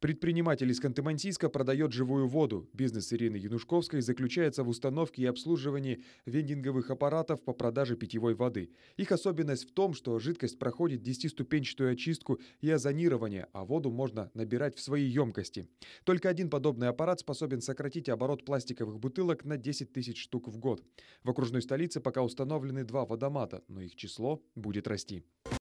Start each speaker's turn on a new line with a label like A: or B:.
A: Предприниматель из Кантемансийска продает живую воду. Бизнес Ирины Янушковской заключается в установке и обслуживании вендинговых аппаратов по продаже питьевой воды. Их особенность в том, что жидкость проходит 10-ступенчатую очистку и озонирование, а воду можно набирать в свои емкости. Только один подобный аппарат способен сократить оборот пластиковых бутылок на 10 тысяч штук в год. В окружной столице пока установлены два водомата, но их число будет расти.